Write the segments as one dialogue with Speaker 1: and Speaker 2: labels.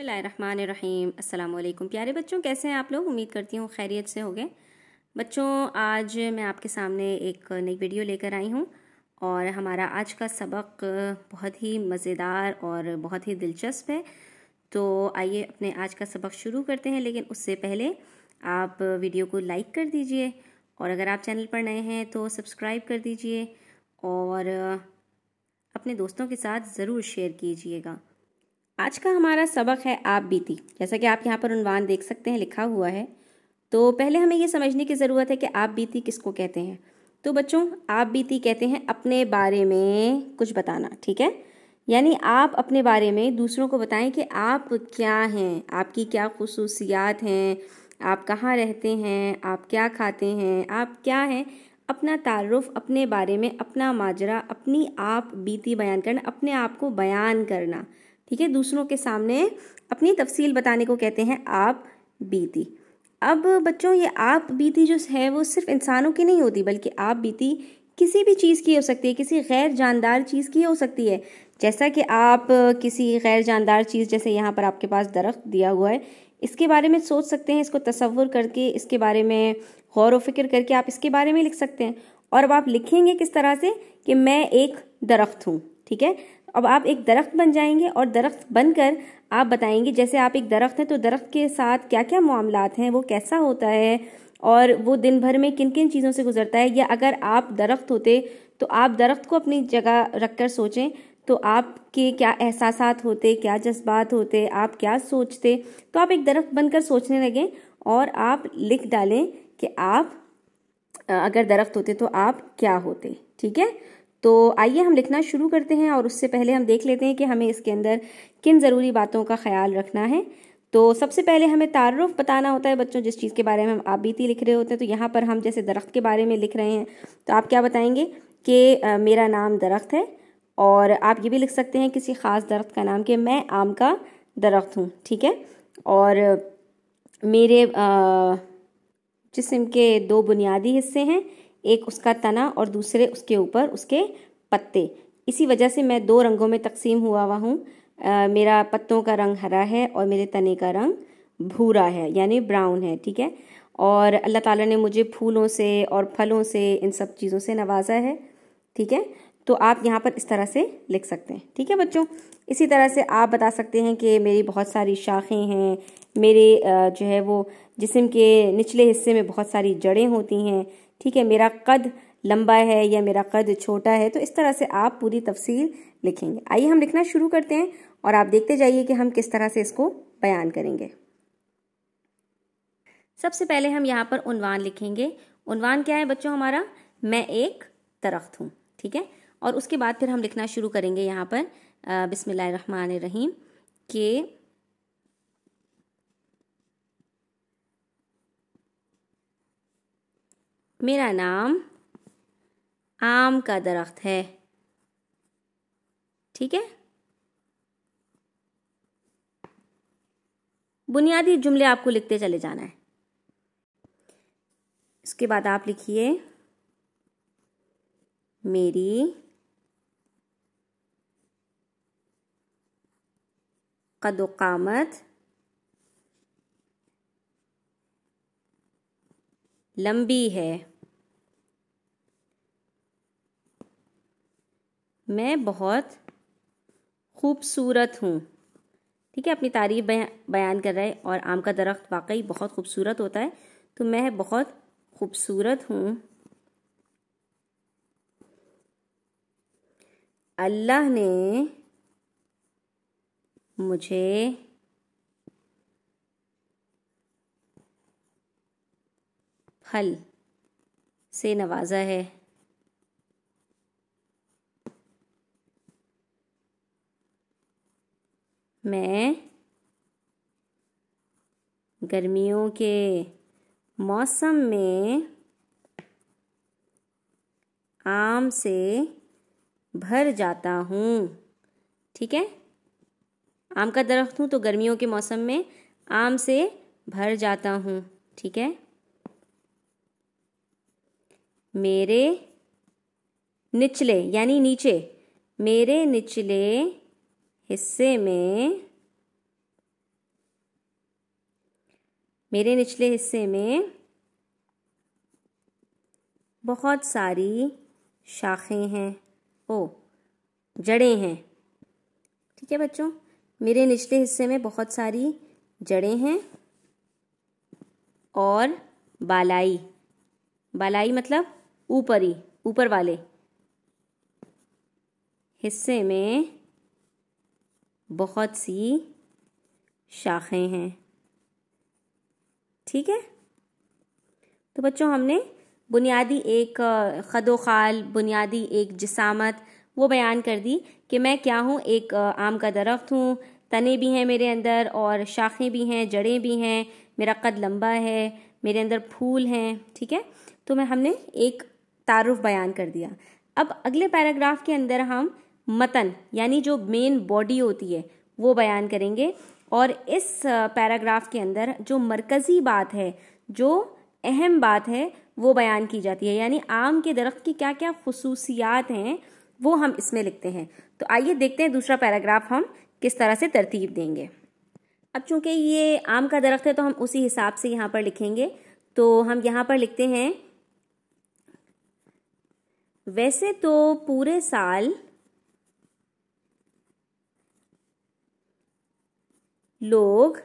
Speaker 1: अस्सलाम वालेकुम प्यारे बच्चों कैसे हैं आप लोग उम्मीद करती हूँ खैरियत से होंगे बच्चों आज मैं आपके सामने एक नई वीडियो लेकर आई हूँ और हमारा आज का सबक बहुत ही मज़ेदार और बहुत ही दिलचस्प है तो आइए अपने आज का सबक शुरू करते हैं लेकिन उससे पहले आप वीडियो को लाइक कर दीजिए और अगर आप चैनल पर नए हैं तो सब्सक्राइब कर दीजिए और अपने दोस्तों के साथ ज़रूर शेयर कीजिएगा आज का हमारा सबक है आप बीती जैसा कि आप यहाँ पर उनवान देख सकते हैं लिखा हुआ है तो पहले हमें ये समझने की ज़रूरत है कि आप बीती किसको कहते हैं तो बच्चों आप बीती कहते हैं अपने बारे में कुछ बताना ठीक है यानी आप अपने बारे में दूसरों को बताएं कि आप क्या हैं आपकी क्या खसूसियात हैं आप कहाँ रहते हैं आप क्या खाते हैं आप क्या हैं अपना तारफ़ अपने बारे में अपना माजरा अपनी आप बीती बयान करना अपने आप को बयान करना ठीक है दूसरों के सामने अपनी तफसील बताने को कहते हैं आप बीती अब बच्चों ये आप बीती जो है वो सिर्फ इंसानों की नहीं होती बल्कि आप बीती किसी भी चीज़ की हो सकती है किसी गैर जानदार चीज़ की हो सकती है जैसा कि आप किसी गैर जानदार चीज़ जैसे यहाँ पर आपके पास दरख्त दिया हुआ है इसके बारे में सोच सकते हैं इसको तस्वुर करके इसके बारे में गौर व फिक्र करके आप इसके बारे में लिख सकते हैं और अब आप लिखेंगे किस तरह से कि मैं एक दरख्त हूँ ठीक है अब आप एक दरख्त बन जाएंगे और दरख्त बनकर आप बताएंगे जैसे आप एक दरख्त हैं तो दरख्त के साथ क्या क्या मामला हैं वो कैसा होता है और वो दिन भर में किन किन चीज़ों से गुजरता है या अगर आप दरख्त होते तो आप दरख्त को अपनी जगह रख कर सोचें तो आपके क्या एहसास होते क्या जज्बात होते आप क्या सोचते तो आप एक दरख्त बनकर सोचने लगें और आप लिख डालें कि आप अगर दरख्त होते तो आप क्या होते ठीक है तो आइए हम लिखना शुरू करते हैं और उससे पहले हम देख लेते हैं कि हमें इसके अंदर किन ज़रूरी बातों का ख्याल रखना है तो सबसे पहले हमें तारफ़ बताना होता है बच्चों जिस चीज़ के बारे में हम आप बीती लिख रहे होते हैं तो यहाँ पर हम जैसे दरख्त के बारे में लिख रहे हैं तो आप क्या बताएंगे कि मेरा नाम दरख्त है और आप ये भी लिख सकते हैं किसी ख़ास दरख्त का नाम कि मैं आम का दरख्त हूँ ठीक है और मेरे जिसम के दो बुनियादी हिस्से हैं एक उसका तना और दूसरे उसके ऊपर उसके पत्ते इसी वजह से मैं दो रंगों में तकसीम हुआ हुआ हूँ मेरा पत्तों का रंग हरा है और मेरे तने का रंग भूरा है यानी ब्राउन है ठीक है और अल्लाह ताला ने मुझे फूलों से और फलों से इन सब चीज़ों से नवाजा है ठीक है तो आप यहाँ पर इस तरह से लिख सकते हैं ठीक है बच्चों इसी तरह से आप बता सकते हैं कि मेरी बहुत सारी शाखें हैं मेरे जो है वो जिसम के निचले हिस्से में बहुत सारी जड़ें होती हैं ठीक है मेरा कद लंबा है या मेरा कद छोटा है तो इस तरह से आप पूरी तफसील लिखेंगे आइए हम लिखना शुरू करते हैं और आप देखते जाइए कि हम किस तरह से इसको बयान करेंगे सबसे पहले हम यहाँ पर उनवान लिखेंगे उनवान क्या है बच्चों हमारा मैं एक दरख्त हूँ ठीक है और उसके बाद फिर हम लिखना शुरू करेंगे यहाँ पर बिसमिल्ल रहीम के मेरा नाम आम का दरख्त है ठीक है बुनियादी जुमले आपको लिखते चले जाना है इसके बाद आप लिखिए मेरी कदोकामत लंबी है मैं बहुत खूबसूरत हूँ ठीक है अपनी तारीफ बया, बयान कर रहा है और आम का दरख्त वाकई बहुत खूबसूरत होता है तो मैं बहुत खूबसूरत हूँ अल्लाह ने मुझे फल से नवाजा है मैं गर्मियों के मौसम में आम से भर जाता हूँ ठीक है आम का दरख्त हूँ तो गर्मियों के मौसम में आम से भर जाता हूँ ठीक है मेरे निचले यानी नीचे मेरे निचले हिस्से में मेरे निचले हिस्से में बहुत सारी शाखें हैं ओ जड़ें हैं ठीक है बच्चों मेरे निचले हिस्से में बहुत सारी जड़ें हैं और बालाई बालाई मतलब ऊपरी ऊपर वाले हिस्से में बहुत सी शाखें हैं ठीक है तो बच्चों हमने बुनियादी एक खदोखाल खाल बुनियादी एक जिसामत वो बयान कर दी कि मैं क्या हूँ एक आम का दरख्त हूँ तने भी हैं मेरे अंदर और शाखें भी हैं जड़ें भी हैं मेरा कद लंबा है मेरे अंदर फूल हैं ठीक है तो मैं हमने एक तारुफ बयान कर दिया अब अगले पैराग्राफ के अंदर हम मतन यानी जो मेन बॉडी होती है वो बयान करेंगे और इस पैराग्राफ के अंदर जो मरकज़ी बात है जो अहम बात है वो बयान की जाती है यानी आम के दरख्त की क्या क्या खसूसियात हैं वो हम इसमें लिखते हैं तो आइए देखते हैं दूसरा पैराग्राफ हम किस तरह से तरतीब देंगे अब चूंकि ये आम का दरख्त है तो हम उसी हिसाब से यहाँ पर लिखेंगे तो हम यहाँ पर लिखते हैं वैसे तो पूरे साल लोग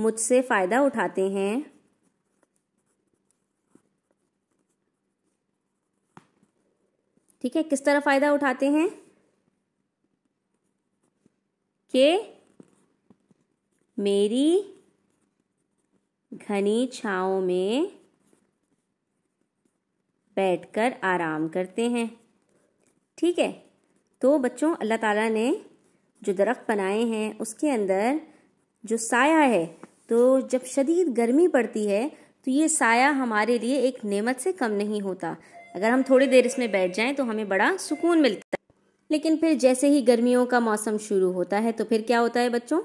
Speaker 1: मुझसे फ़ायदा उठाते हैं ठीक है किस तरह फ़ायदा उठाते हैं के मेरी घनी छाओ में बैठकर आराम करते हैं ठीक है तो बच्चों अल्लाह ताला ने जो दरख्त बनाए हैं उसके अंदर जो साया है तो जब शदीद गर्मी पड़ती है तो ये साया हमारे लिए एक नेमत से कम नहीं होता अगर हम थोड़ी देर इसमें बैठ जाएं तो हमें बड़ा सुकून मिलता है लेकिन फिर जैसे ही गर्मियों का मौसम शुरू होता है तो फिर क्या होता है बच्चों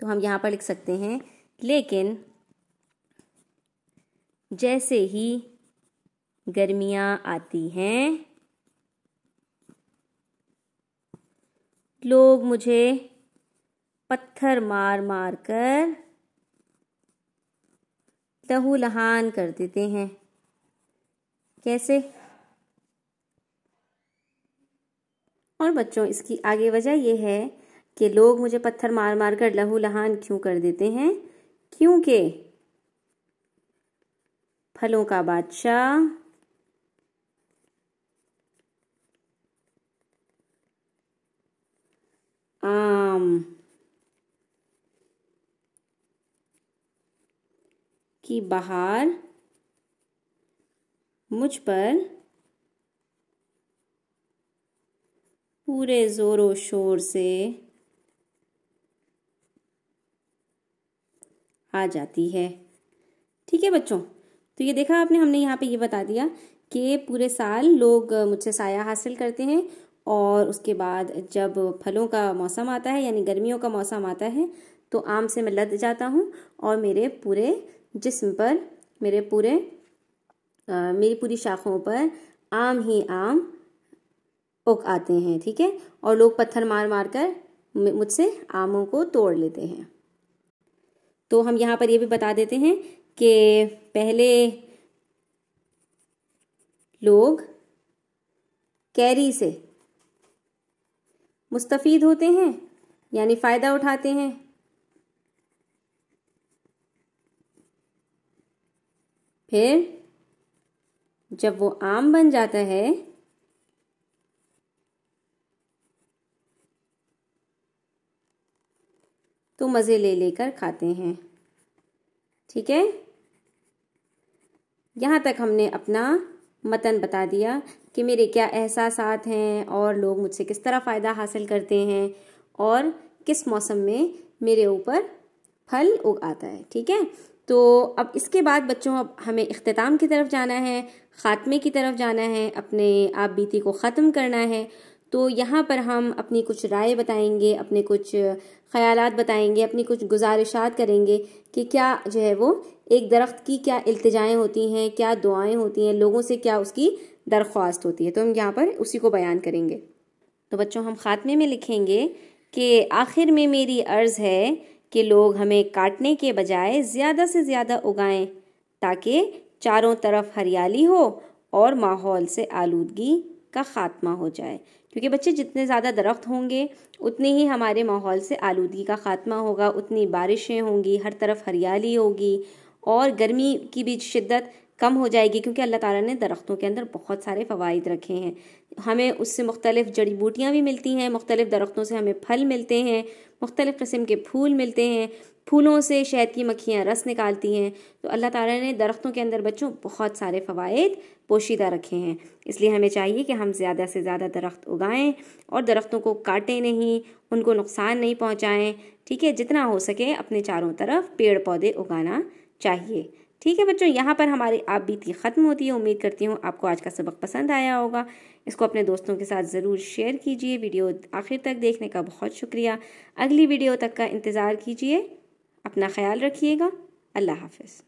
Speaker 1: तो हम यहाँ पर लिख सकते हैं लेकिन जैसे ही गर्मियाँ आती हैं लोग मुझे पत्थर मार मार कर लहू लहान कर देते हैं कैसे और बच्चों इसकी आगे वजह यह है कि लोग मुझे पत्थर मार मार कर लहू लहान क्यों कर देते हैं क्योंकि फलों का बादशाह कि बाहर मुझ पर पूरे ज़ोरों शोर से आ जाती है ठीक है बच्चों तो ये देखा आपने हमने यहाँ पे ये बता दिया कि पूरे साल लोग मुझसे साया हासिल करते हैं और उसके बाद जब फलों का मौसम आता है यानी गर्मियों का मौसम आता है तो आम से मैं लद जाता हूँ और मेरे पूरे जिसम पर मेरे पूरे आ, मेरी पूरी शाखों पर आम ही आम उग आते हैं ठीक है और लोग पत्थर मार मार कर मुझसे आमों को तोड़ लेते हैं तो हम यहाँ पर ये भी बता देते हैं कि पहले लोग कैरी से मुस्तफ़ीद होते हैं यानी फ़ायदा उठाते हैं फिर जब वो आम बन जाता है तो मज़े ले लेकर खाते हैं ठीक है यहाँ तक हमने अपना मतन बता दिया कि मेरे क्या एहसास हैं और लोग मुझसे किस तरह फ़ायदा हासिल करते हैं और किस मौसम में मेरे ऊपर फल उग आता है ठीक है तो अब इसके बाद बच्चों अब हमें अख्ताम की तरफ जाना है ख़ात्मे की तरफ जाना है अपने आप बीती को ख़त्म करना है तो यहाँ पर हम अपनी कुछ राय बताएंगे अपने कुछ ख्यालात बताएंगे अपनी कुछ गुजारिशात करेंगे कि क्या जो है वो एक दरख्त की क्या अल्तजाएँ होती हैं क्या दुआएँ होती हैं लोगों से क्या उसकी दरख्वास्त होती है तो हम यहाँ पर उसी को बयान करेंगे तो बच्चों हम ख़ात्मे में लिखेंगे कि आखिर में मेरी अर्ज़ है कि लोग हमें काटने के बजाय ज़्यादा से ज़्यादा उगाएं ताकि चारों तरफ हरियाली हो और माहौल से आलूदगी का ख़ात्मा हो जाए क्योंकि बच्चे जितने ज़्यादा दरख्त होंगे उतने ही हमारे माहौल से आलूदगी का ख़ात्मा होगा उतनी बारिशें होंगी हर तरफ हरियाली होगी और गर्मी की भी शिद्दत कम हो जाएगी क्योंकि अल्लाह ताला ने दरख्तों के अंदर बहुत सारे फ़वाद रखे हैं हमें उससे मुख्तलिफ़ जड़ी बूटियाँ भी मिलती हैं मुख्तलिफ़ दरख्तों से हमें फल मिलते हैं मुख्तलिफ़ किस्म के फूल मिलते हैं फूलों से शहद की मक्खियाँ रस निकालती हैं तो अल्लाह ताला ने दरख्तों के अंदर बच्चों बहुत सारे फ़वाद पोशीदा रखे हैं इसलिए हमें चाहिए कि हम ज़्यादा से ज़्यादा दरख्त उगाएँ और दरख्तों को काटें नहीं उनको नुकसान नहीं पहुँचाएँ ठीक है जितना हो सके अपने चारों तरफ पेड़ पौधे उगाना चाहिए ठीक है बच्चों यहाँ पर हमारी आप बीती ख़त्म होती है उम्मीद करती हूँ आपको आज का सबक पसंद आया होगा इसको अपने दोस्तों के साथ ज़रूर शेयर कीजिए वीडियो आखिर तक देखने का बहुत शुक्रिया अगली वीडियो तक का इंतज़ार कीजिए अपना ख्याल रखिएगा अल्लाह हाफिज़